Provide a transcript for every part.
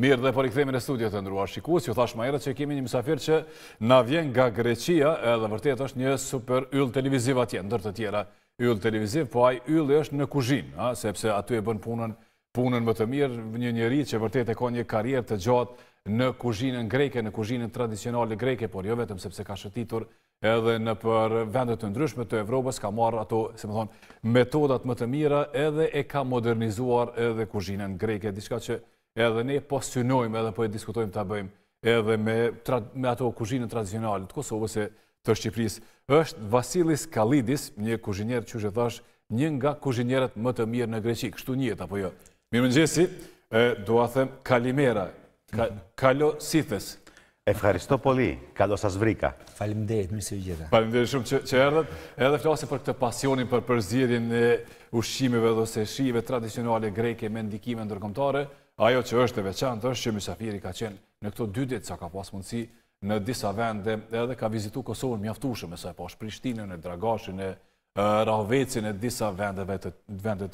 Mirë dhe për po i në studiët e ndruar shikus, ju thash ma erët që kemi një misafir që na vjen nga Grecia, edhe vërtet është një super yllë televiziv atje, ndër të tjera yllë televiziv, po aj yllë është në kuzhin, sepse aty e bën punën, punën më të mirë, një njëri që vërtet e ka një karierë të gjatë në kuzhinën greke, në kuzhinën tradicionale greke, por jo vetëm sepse ka shëtitur edhe në për vendet të ndryshme të Evropës, ka marrë ato, se më thonë, metodat më të mira edhe e ka modernizuar edhe kuzhinën greke, diska që edhe ne po synojmë edhe po e diskutojmë të bëjmë edhe me ato kuzhinën tradicionalit të Kosovës e të Shqipëris, është Vasilis Kalidis, një kuzhinjerë që që thash një nga kuzhinjerët më të mirë në Greqi, kështu njët apo jo. Mirë më nëgjesi, do a them Kalimera, mhm. Kalo Sithes. Efharisto Poli, Kalo Sasvrika. Falimderit, mësë i gjitha. Falimderit shumë që erdhët, edhe flasë për këtë pasionin për përzirin ushqimeve dhe se shive tradicionale greke me ndikime ndërkomtare, Ajo që është e veçantë është që mysafiri ka qenë në këto dy ditë sa ka pas mundësi në disa vende edhe ka vizitu Kosovën mjaftueshëm, më sa e pash Prishtinën, e Dragashin, e Rahovecin e disa vendeve të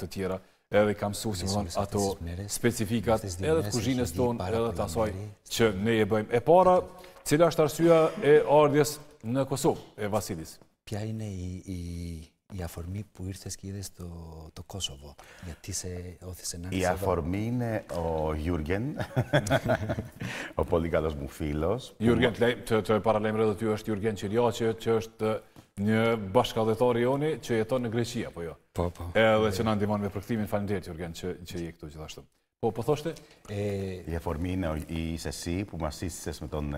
të tjera, edhe ka mësuar shumë ato specifikat edhe të kuzhinës tonë edhe të që ne e bëjmë. E para, cila është arsyeja e ardhjes në Kosovë e Vasilis? Pjajnë i η αφορμή που ήρθε και είδε στο το Κόσοβο. Γιατί σε όθησε να Η αφορμή εδώ. είναι ο Γιούργεν, ο πολύ καλό μου φίλο. Γιούργεν, το παραλέμε εδώ ότι ο Γιούργεν Τσιριώτσι, ο Τσιριώτσι, ο Τσιριώτσι, ο Τσιριώτσι, ο Τσιριώτσι, ο Τσιριώτσι, ο Τσιριώτσι, ο Τσιριώτσι, Η αφορμή είναι η εσύ που μα σύστησε με τον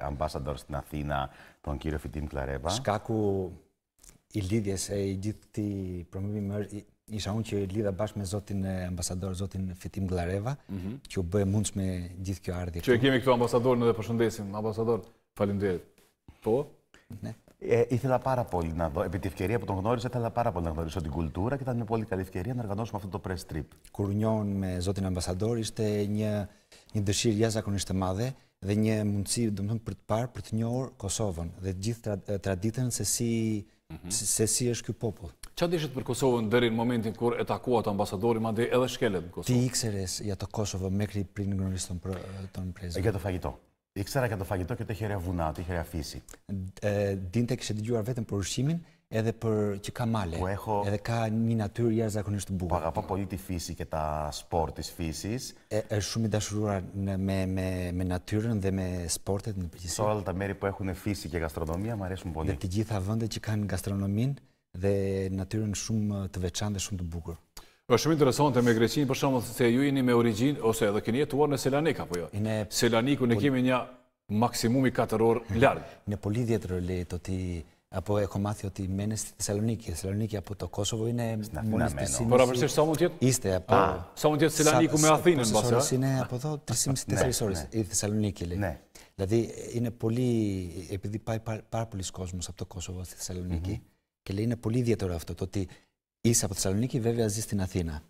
Αμπάσταντορ ε, ε, στην Αθήνα. Τον κύριο Φιτίν Κλαρέβα. Σκάκου i lidhjes e i gjithë këti promovim mërë, isha unë që i lidha bashkë me zotin ambasador, zotin Fitim Glareva, mhm. që u bëhe mundës me gjithë kjo ardhje. Që kemi këtu ambasador në dhe përshëndesim, ambasador, falim dhe dhe. Po? Ne. I thela para poli në do, epi të fkeria, po të nëgënori që thela para poli në dhe, shëti kultura, këta një poli ka fkeria, në rëgëndosh më aftë të pre Kur njën me zotin ambasador, ishte një dëshirë jasë akun madhe, dhe një mundësi, dëmëtëm, për të parë, për të njërë Kosovën, dhe gjithë traditën se si Mhm. se si është kjo popull. Qa të ishtë për Kosovën në momentin kur e takua të ambasadori, ma dhe edhe shkelet në Kosovë? Ti i kësëres i Kosovë me kri për një nërështën për të në prezë. E këtë të fagito? I këtë të fagito këtë të herja vunat, të herja fisi? Din të kështë të gjuar vetëm për ushqimin, edhe për që ka male, edhe ka një natyrë jashtë zakonisht të bukur. Paka apo po, po jeti fisik e ta sportis fisis. e shumë i dashuruar në, me, me, me natyrën dhe me sportet në përgjithësi. Sol të meri po e hune fisi e gastronomia, ma resh më poni. Dhe të gjitha vëndet që kanë gastronomin dhe natyrën shumë të veçan dhe shumë të bukur. Është shumë interesante me Greqinë, për shumë se ju jeni me origin, ose edhe këni jetuar në Selanik, apo jo? Selaniku në kemi një maksimumi 4 orë largë. në polidhjet rëlejt, ti... από, έχω μάθει ότι μένε στη Θεσσαλονίκη. Η Θεσσαλονίκη από το Κόσοβο είναι μόνο τρει ώρε. Είστε από. Σαν τη Θεσσαλονίκη με Αθήνα. Πόσε είναι από εδώ, τρει ή ναι. ώρε. Η Θεσσαλονίκη λέει. Ναι. Δηλαδή είναι πολύ. Επειδή πάει πάρα πολλοί κόσμο από το Κόσοβο στη Θεσσαλονίκη και λέει είναι πολύ ιδιαίτερο αυτό το ότι είσαι από τη Θεσσαλονίκη, βέβαια ζει στην Αθήνα.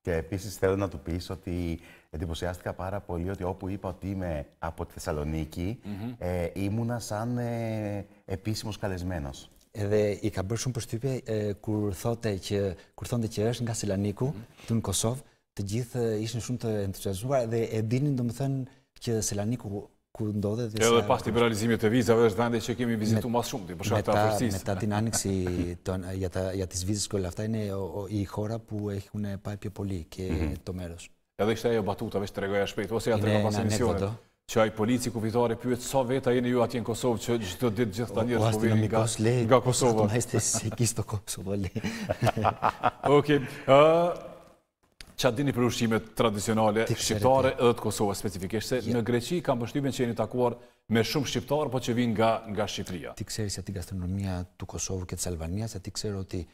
Και επίση θέλω να του πει ότι Εντυπωσιάστηκα πάρα πολύ ότι όπου είπα ότι είμαι από τη Θεσσαλονίκη, mm ήμουνα σαν ε, επίσημο καλεσμένο. Εδώ η καμπρόσφαιρα μου προσθέτει ότι κουρθώνται και ρέσουν κάτι του Κωσόβ. την Κίθ, ήσουν είναι το ενθουσιασμό. και ε, είναι το μεθόν και Σιλανίκου εδώ πα την πρώτη ζήμη, το βίζα, βέβαια, δεν είσαι και μη βίζα του Μασούμ, Μετά την άνοιξη για τι βίζε και όλα αυτά, είναι η χώρα που έχουν πάει πιο πολύ και το μέρο. edhe ishte ajo batuta, veç të regoja shpejt, ose ja të regoja pas emisionet, që ajë polici ku vitari pyet, sa veta jeni ju ati në Kosovë, që gjithë të ditë gjithë të njërë të nga Kosovë. O, të në nga ishte si të Kosovë, Ok, që atë dini për ushqimet tradicionale shqiptare edhe të Kosovë, specifikisht se jo. në Greqi kam pështimin që jeni takuar με σούπ που τσεβίνγκα γκα σιπρία. Τι ξέρει για την γαστρονομία του Κωσόβου και της Αλβανίας, γιατί ξέρω ότι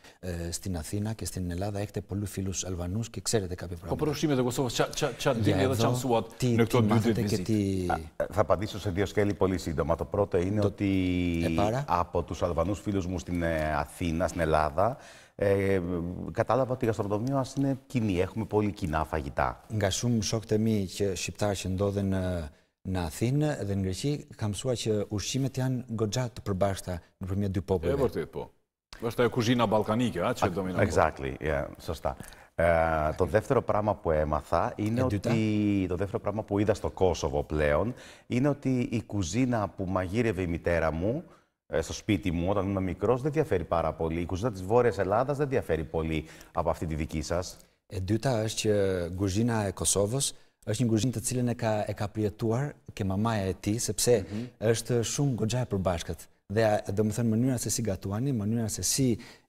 στην Αθήνα και στην Ελλάδα έχετε πολλού φίλου Αλβανού και ξέρετε κάποια πράγματα. Ο τσα, τσα, τσα, τι τι μάθετε και τι... Θα απαντήσω σε δύο σκέλη πολύ σύντομα. Το πρώτο είναι ότι από του Αλβανού φίλου μου στην Αθήνα, στην Ελλάδα, κατάλαβα ότι η γαστροδομία μα είναι κοινή. Έχουμε πολύ κοινά φαγητά në Athinë dhe në Greqi, kam sua që ushqimet janë goxha të përbashkëta nëpërmjet dy popujve. E vërtet po. Është ajo kuzhina ballkanike, a që dominon. Exactly, yeah, σωστά. Ε, το δεύτερο πράγμα που έμαθα είναι Εντύτα. ότι. Το δεύτερο πράγμα που είδα στο Κόσοβο πλέον είναι ότι η κουζίνα που μαγείρευε η μητέρα μου στο σπίτι μου όταν ήμουν μικρό δεν διαφέρει πάρα πολύ. Η κουζίνα τη Βόρεια Ελλάδα δεν διαφέρει πολύ από αυτή τη δική σα. Εντούτα, dyta κουζίνα e, e e që guzhina është një kuzhinë të cilën e ka e ka përjetuar ke mamaja e tij sepse mhm. është shumë goxha e përbashkët. Dhe do më thënë mënyra se si gatuani, mënyra se si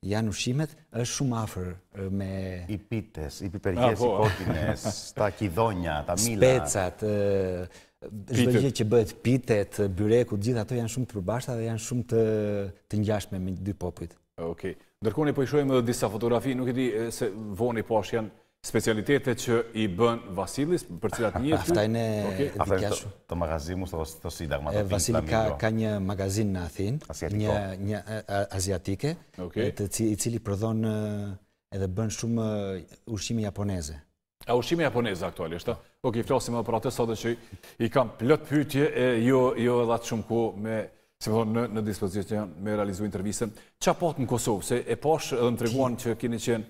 janë ushimet, është shumë afër me i pites, i piperjes, i kokines, ta kidhonja, ta mila. Specat, çdo gjë që bëhet pitet, byreku, gjithë gjitha ato janë shumë të përbashkëta dhe janë shumë të të ngjashme me dy popujt. Okej. Ndërkone Ndërkohë ne po i shohim disa fotografi, nuk e di se voni poshtë janë specialitetet që i bën Vasilis, për cilat një të... Aftaj në dikeshu. Të magazin mu së të sidak, ma të pinë të mikro. Vasilis ka një magazin në Athin, një aziatike, i cili përdhon edhe bën shumë ushimi japoneze. A ushimi japoneze aktualisht, është? Ok, i flasim edhe për atës, sotë që i kam plët pytje, jo, jo edhe atë shumë ku me se më thonë në dispozitë që janë me realizu intervjisen. Qa patë po në Kosovë, se e pashë edhe më treguan që kini qenë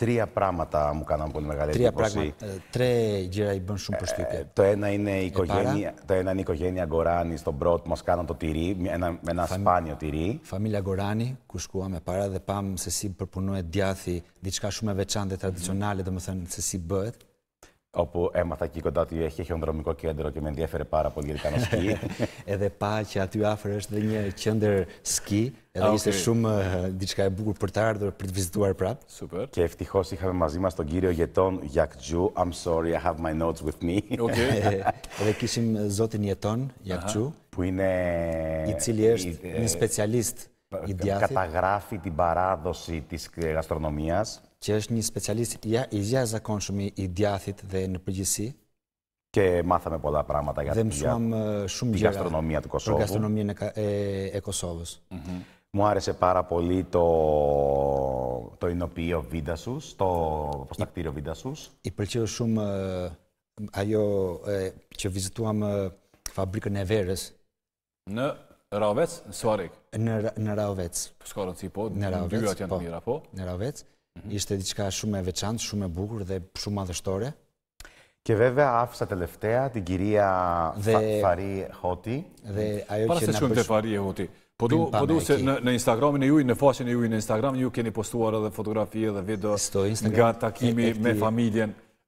Τρία πράγματα μου κάναν πολύ μεγάλη Τρία εντύπωση. Τρία πράγματα. Τρία γύρω από σου Το ένα είναι η ε, οικογένεια, το ένα είναι η οικογένεια Γκοράνη στον πρώτο μα κάναν το τυρί, ένα, ένα σπάνιο τυρί. Φαμίλια Γκοράνη, κουσκουάμε πάρα, δε πάμε σε σύμπρο που διάθη, δισκάσουμε βετσάντε tradizionale, mm. dhe më σε σύμπρο. Όπου έμαθα εκεί κοντά ότι έχει ένα κέντρο και με ενδιαφέρει πάρα πολύ γιατί κάνω σκι. Εδώ πάει και του άφερε δεν είναι κέντρο σκι. Εδώ είστε σούμ, δισκαϊμπού, πορτάρδο, πριν βιζιτού Σούπερ. Και ευτυχώ είχαμε μαζί μα τον κύριο Γετών Γιακτζού. I'm sorry, I have my notes with me. Εδώ και είσαι ζώτην Γετών Γιακτζού. Που είναι. Η Τσιλιέρ, είναι σπεσιαλίστ. Καταγράφει την παράδοση τη γαστρονομία και σπεσιαλίστη για να η διάθετη δεν πληγήσει. Και μάθαμε πολλά πράγματα για, την ε, γαστρονομία του Κωσόβου. Ε, Μου άρεσε πάρα πολύ το, το εινοποιείο βίντεο σου, το προστακτήριο βίντεο σου. Υπήρχε ο Σουμ, ε, αγιο, και βιζητούαμε Νεβέρε. Ναι. Ραοβέτς, Σουάρικ. Ναι, Ραοβέτς. Mm-hmm. Είστε δυσικά σούμε βετσάντ, σούμε μπούγουρ, δε ψούμαδε τώρα. Και βέβαια άφησα τελευταία την κυρία the... Φαρή Χώτη. The... The... Πάρα σε σούμε φαρή ε, Χώτη. Ποντού σε ένα Instagram είναι ή είναι φάσινο ή είναι Instagram ή και είναι υποστούρα, δε φωτογραφία, δε βίντεο. Στο Instagram. Γκάτα κοίμη ε, με φαμίλιαν.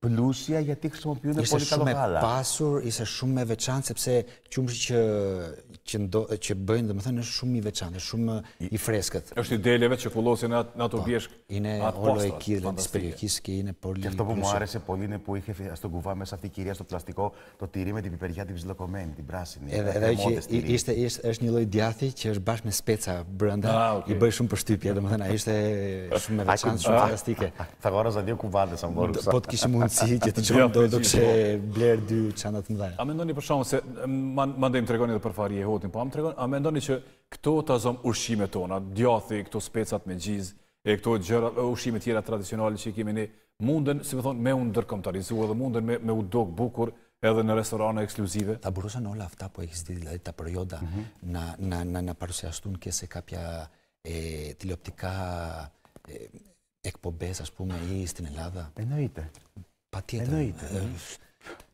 πλούσια γιατί χρησιμοποιούν πολύ καλό γάλα. Είσαι πάσουρ, είσαι σούμε με σε είναι βετσάν, είναι σούμε η φρέσκα. Έχεις την τέλεια βέτσι να, το Είναι όλο εκεί, δηλαδή, της περιοχής και είναι πολύ πλούσια. Και αυτό που μου άρεσε πολύ είναι που είχε στον κουβά μέσα αυτή η κυρία στο πλαστικό το τυρί με την πιπεριά, τη την πράσινη. Ε, ε, ε, είστε, είστε, mundësi jo, që të gjëmë do të blerë dy që andat më A me ndoni për shumë se, ma ndëjmë të regoni dhe për fari e hotin, po a me ndoni që këto të azom ushime tona, djathë këto specat me gjizë, e këto ushime tjera tradicionali që i kemi ne, mundën, si me thonë, me unë dërkom edhe mundën me u dok bukur edhe në restorane ekskluzive. Ta burusa në ola afta, po e kështë të dhe të përjoda mhm. në parëse në kese kapja të lë optika ekpo i istin e E në Pateta. À noite. Uh,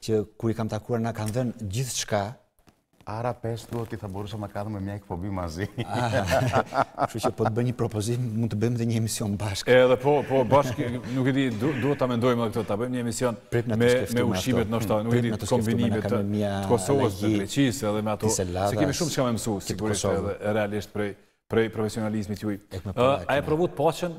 që kur i kam takuar na kanë dhenë gjithë shka, Ara pes duhet i tha Borisa ma kadhëm me mjek po bi mazi. Ah, kështë që po të bëj një propozim, mund të bëjmë dhe një emision bashkë. Edhe po, po bashkë, nuk e di, duhet ta mendojmë edhe këtë, ta bëjmë një emision me me ushqimet ndoshta, nuk e di, kombinimit të Kosovës të Greqisë edhe me ato. Se kemi shumë çka më mësu sigurisht edhe realisht prej profesionalizmit juaj. Po a e provuat paçën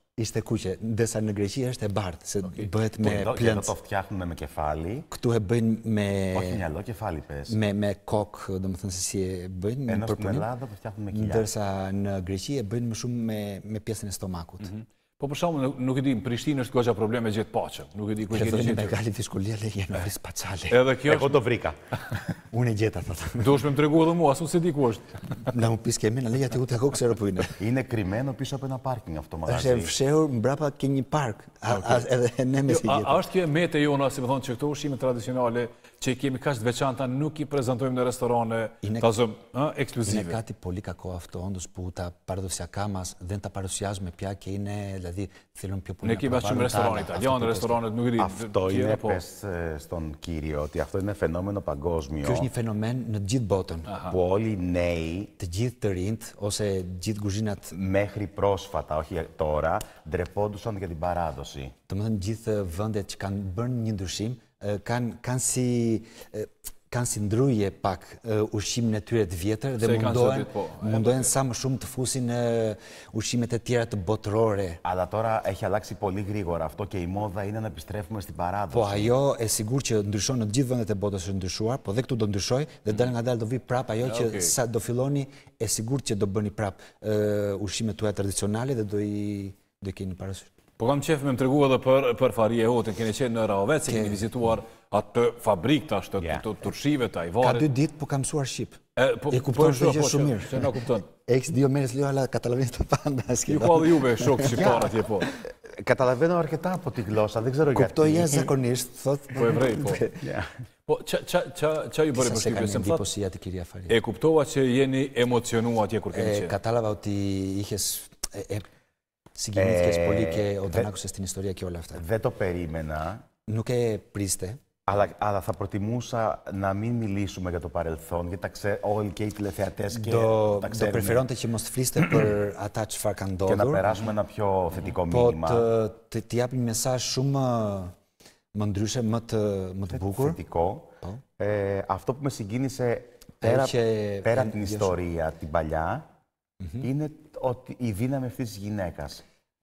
Ishte kuqe, ndërsa në Greqi është e bardhë, se bëhet po me plëndës. Këtu e bëjnë me... Këtu e Këtu e bëjnë me... Këtu një alo kefali Me kokë, dhe më thënë se si e bëjnë... E nështë me ladhë, po të me të Ndërsa në Greqi e bëjnë më shumë me, me pjesën e stomakut. Mhm. Po për shumë, nuk e di, në Prishtinë është goxha probleme gjithë pacëm. Nuk e di, ku i gjithë gjithë. Këtë dhe me galit të jenë vris pacale. Edhe kjo është... E këto vrika. Unë e gjithë, atë. Do është më tregu edhe mua, asu se di ku është. Në më pisë kemi, në leja të kutë e kokë sërë pëjnë. I në krime në pisho për në parking automagazin. është e fshehur më brapa ke një park. Jo, a është kjo e mete jona, si më thonë që këto ushime tradicionale, και εκεί Είναι κάτι πολύ κακό αυτό όντως που τα παραδοσιακά μας δεν τα παρουσιάζουμε πια και είναι, δηλαδή θέλουν πιο πολύ να προβάλλουν τα άλλα. Αυτό είναι, πες στον κύριο, ότι αυτό είναι φαινόμενο παγκόσμιο. Ποιο είναι φαινομένο Που όλοι οι νέοι, Μέχρι πρόσφατα, όχι τώρα, ντρεπόντουσαν για την παράδοση. Το kanë kanë si kanë si ndryje pak ushqimin e tyre të vjetër dhe mundohen po, mundohen sa më shumë të fusin në ushqimet e tjera të botërore. Αλλά e έχει αλλάξει πολύ γρήγορα αυτό και η μόδα είναι να επιστρέφουμε στην παράδοση. Po ajo e sigurt që ndryshon në të gjithë vendet e botës është ndryshuar, po dhe këtu do ndryshoj dhe dal ngadalë do vi prap ajo që okay. sa do filloni e sigurt që do bëni prap ushqimet tuaja tradicionale dhe do i do keni parasysh. Po kam qefë me më tregu edhe për, për e hotën, keni qenë në Raovec, keni vizituar atë fabrik të ashtë të tërshive të ajvarit. Ka dy ditë, po kam suar Shqipë. E, po, e kuptojnë shumë, po, shumë mirë. Se në kuptojnë. Eks dio menes lio ala katalavinës të panda. Ju ka dhe juve shokë Shqiptarë atje po. Katalavinë o arketa po t'i glosha, dhe këzërë gati. Kuptojnë jesë zakonisht, thotë. Po e vrej, po. Po, që ju bërë për shkipë? Sa se ka një diposia të kiri afari. E kuptova që jeni emocionua atje kur keni qenë? Katalava o ti ihes... συγκινήθηκε ε, πολύ και όταν δε, άκουσε την ιστορία και όλα αυτά. Δεν το περίμενα. Νου και πρίστε. Αλλά, αλλά θα προτιμούσα να μην μιλήσουμε για το παρελθόν, γιατί τα ξέ, όλοι και οι τηλεθεατέ και το, τα ξέρουν. Το preferente che mostriste per attach Και να περάσουμε ένα πιο θετικό μήνυμα. Pot τι με Θετικό. Ε, αυτό που με συγκίνησε πέρα, πέρα την ιστορία, την παλιά, είναι ότι η δύναμη αυτής της γυναίκας.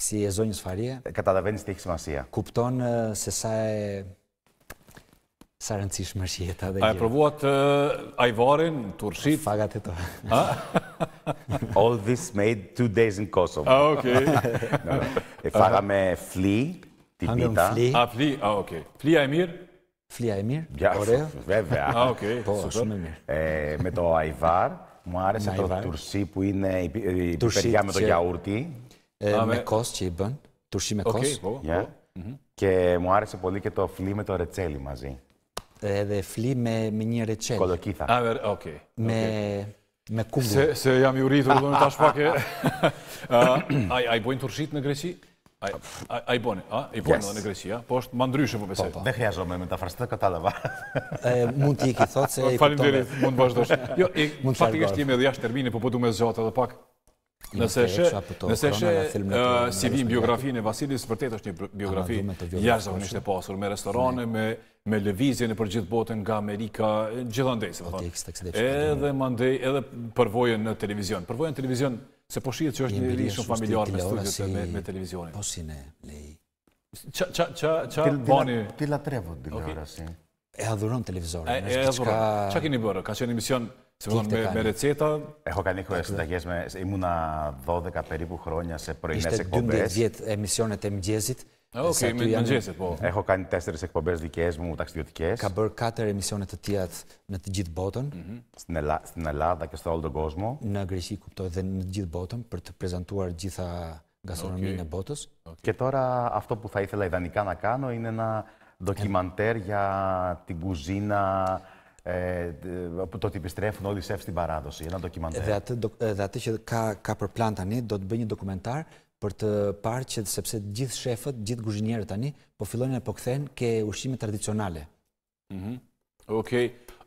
Σε as unhas ε, Καταλαβαίνει τι έχει σημασία. Κουπτών ε, σε σα. Σα ρεντσί σημασία τα αϊβόρεν, τουρσί. Φάγατε το. All this made two days in Kosovo. Ah, okay. Ναι, ναι. ε, φάγαμε φλί. Την πίτα. Α, φλί. Α, οκ. Φλί αιμίρ. Φλί αιμίρ. Ωραίο. Βέβαια. Με το αϊβάρ. Μου άρεσε το τουρσί που είναι η πιπεριά με το γιαούρτι. Ε, με κόστ είπαν, τουρσί με κόστ. Και μου άρεσε πολύ και το φλί με το ρετσέλι μαζί. Ε, φλί με μια ρετσέλι. Κολοκύθα. Ah, okay. Okay. Με... Με Σε για μη ουρίδω, δεν θα σου πω Αι πόνοι Αι α, η την εγκρισί. Πώς το μαντρούσε από Δεν με τα φραστά, κατάλαβα. Μουν τίκη θότσε. Nëse she, nëse she, si vim biografinë e Vasilis, vërtet është një biografi jashtëzakonisht e pasur me restorane, me me lëvizje në përgjithë botën nga Amerika, gjithandej, se thon. Edhe mandej, edhe përvojën në televizion. Përvojën në televizion se po shihet që është një lidhje shumë familjarë me studiot e me, me televizionin. Po si ne lei. qa, qa, ça bani. Ti la trevo di E adhuron televizorin. Çka çka keni bërë? Ka qenë emision Σε με, με ρετσέτα. Έχω κάνει έχω συνταγέ. Ήμουνα 12 περίπου χρόνια σε πρωινέ εκπομπέ. Είστε διετ ε, Okay, ε, Έχω κάνει τέσσερι εκπομπέ δικέ μου ταξιδιωτικέ. Καμπέρ κάτερ εμισιώνεται τιάτ με την Τζιτ Μπότον. Στην Ελλάδα και στο όλο τον κόσμο. Να γκρισί κουπτό δεν είναι Τζιτ Μπότον, περ πρεζαντούαρ τζιθα γκαστρονομή είναι Μπότο. Και τώρα αυτό που θα ήθελα ιδανικά να κάνω είναι ένα ντοκιμαντέρ για την κουζίνα ε, το ότι επιστρέφουν όλοι οι σεφ στην παράδοση, ένα ντοκιμαντέρ. Dhe atë dhe atë që ka ka për plan tani do të bëj një dokumentar për të parë që sepse gjithë shefët, gjithë kuzhinierët tani po fillojnë po kthehen ke ushqime tradicionale. Mhm. Mm Okej. Okay.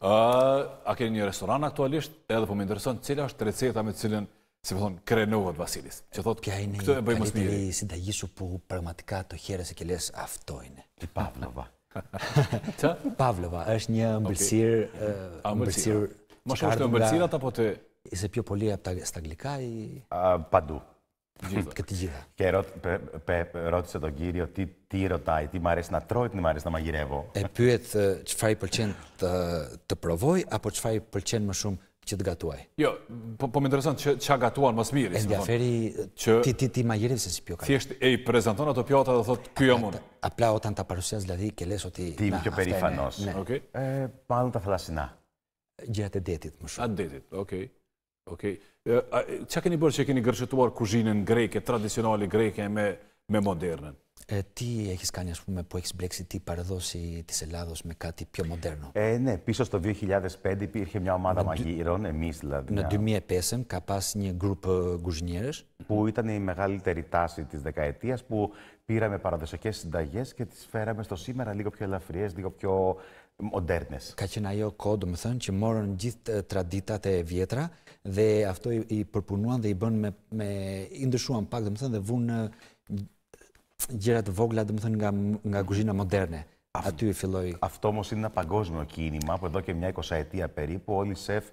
Uh, a keni një restoran aktualisht? Edhe po më intereson cila është receta me të cilën si më thonë, krenohet Vasilis. Që thotë, këtë e bëjmë së mirë. Ka një të si da jishu pu pragmatika të kjeres e keles aftojnë. Ti pavlova. Pavlova, është një mbërësirë... A mbërësirë? Ma shumë është të apo ata po të... Ise pjo poli e të staglikaj... Pa du. Këtë gjitha. Ke rrët, pe rrët se do giri, o ti ti rrët ti marrës në trojt, në marrës në magirevo. E pyet që fa i përqen të provoj, apo që fa i përqen më shumë që të gatuaj. Jo, po, po më interesant që që gatuan më së miri. Endja Feri, ti, ti, ti ma jeri se si ka. Thjesht e i prezenton ato pjata dhe thot, kjo jam unë. A pla o të parusia zladi, ke leso ti... Ti më kjo peri E, pa në të thalasina. Gjerët e detit, më shumë. A detit, okej. Okej. Okay. keni bërë që keni gërshetuar kuzhinën greke, tradicionali greke me, me modernën? Ε, τι έχει κάνει, α πούμε, που έχει μπλέξει την παραδόση τη Ελλάδο με κάτι πιο μοντέρνο. Ε, ναι, πίσω στο 2005 υπήρχε μια ομάδα μαγείρων, εμεί δηλαδή. Να μία πέσεν, καπάσινε γκρουπ γκουζνιέρε. Που ήταν η μεγαλύτερη τάση τη δεκαετία που πήραμε παραδοσιακέ συνταγέ και τι φέραμε στο σήμερα λίγο πιο ελαφριέ, λίγο πιο μοντέρνε. να κόντο, με θέλουν και μόνο ε, τραντίτα τα βιέτρα. Δε αυτό οι προπονούαν, δε μπαίνουν με. με σου πάκ, δε βουν ε, gjëra του το domethënë κουζίνα μοντέρνε. Αυτό όμω είναι ένα παγκόσμιο κίνημα που εδώ και μια εικοσαετία περίπου όλοι οι σεφ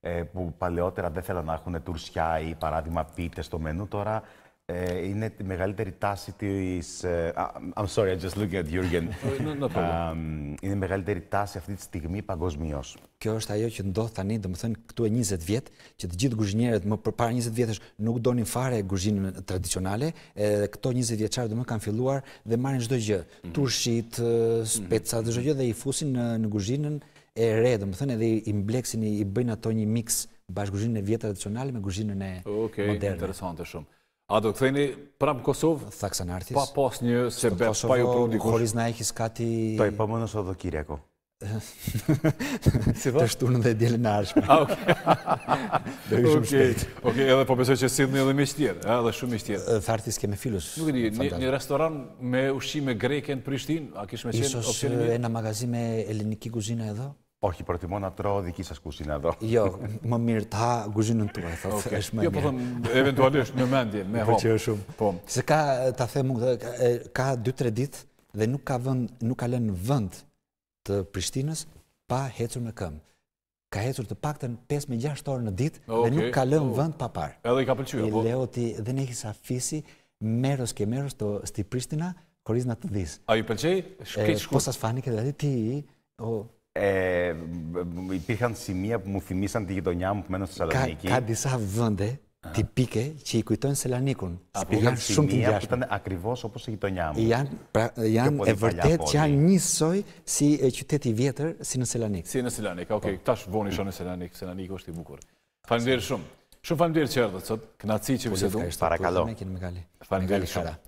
ε, που παλαιότερα δεν θέλαν να έχουν τουρσιά ή παράδειγμα πίτες στο μενού, τώρα είναι τη μεγαλύτερη τάση της... I'm sorry, I'm just looking at Jürgen. Είναι η μεγαλύτερη τάση αυτή τη στιγμή παγκοσμίως. Και ως τα γιώκια ντό θα νίδω, μου 20 κτού ενίζε δβιέτ, και τη γίνει γουζινιέρα, μου προπάρει ενίζε δβιέτες, νου γντώνει φάρε γουζίνι τραδιτσιονάλε, κτό ενίζε δβιέτσάρ, δεν μου καν φιλούαρ, δεν μάρει ζωή γιώ. Τουρσίτ, σπέτσα, δε ζωή γιώ, δε e redë, më thënë mm. mm. edhe i mbleksin, i bëjnë ato një mix bashkë guzhinën e vjetë tradicionale me guzhinën e moderne. Ok, interesante shumë. A do këtheni pram Kosovë? Thaksan artis. Pa pas një se pa ju pru dikush. Horiz na e kiskati... Po do kire, ko. Si va? Të shtunë dhe djelë në arshme. A, ah, oke. shumë shpejt. Oke, edhe po besoj që sidhë një dhe me shtjerë, edhe shumë me shtjerë. Thartis keme filus. Nuk e di, një restoran me ushqime greke në Prishtin, a kishme qenë opcionimi? Isos e në magazime eleniki kuzina edhe? Po, që për të mona të rodi, kisa s'kusin Jo, më mirë ta guzhinën të e thotë, është më mirë. Jo, po thëmë, eventualisht në mendje, me hopë. Po që shumë. Se ka, ta the mu, ka 2-3 ditë dhe nuk ka, vënd, nuk ka lënë vënd të Prishtinës pa hecur në këmë. Ka hecur të pakten 5 me 6 orë në ditë dhe nuk ka lënë oh. vënd pa parë. Edhe i ka pëlqyë, po. Leo ti, dhe ne kisa fisi, meros ke meros të sti Prishtina, korizna të dhisë. A ju pëlqyë? Po sa s'fani ke dhe ti, o, i përkhanë simia ku mu fëmisan të gjitonjamu përmenu në Selanikë. Ka disa vënde tipike që i kujtojnë Selanikun. A përkhanë simia ku të akrivos akrivës opo se gjitonjamu. Janë pra, po e vërtet që janë një soj si e qyteti vjetër si në Selanik. Si në Selanik, okey, po. ta voni shonë në Selanik, në është i bukur. Shumë shumë. Po, shumë fandirë që rrëtët sot. Knaci që mi se du. Parakalloh.